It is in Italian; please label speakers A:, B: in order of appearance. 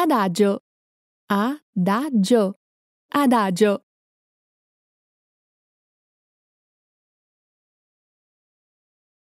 A: Adagio. Adagio. Adagio.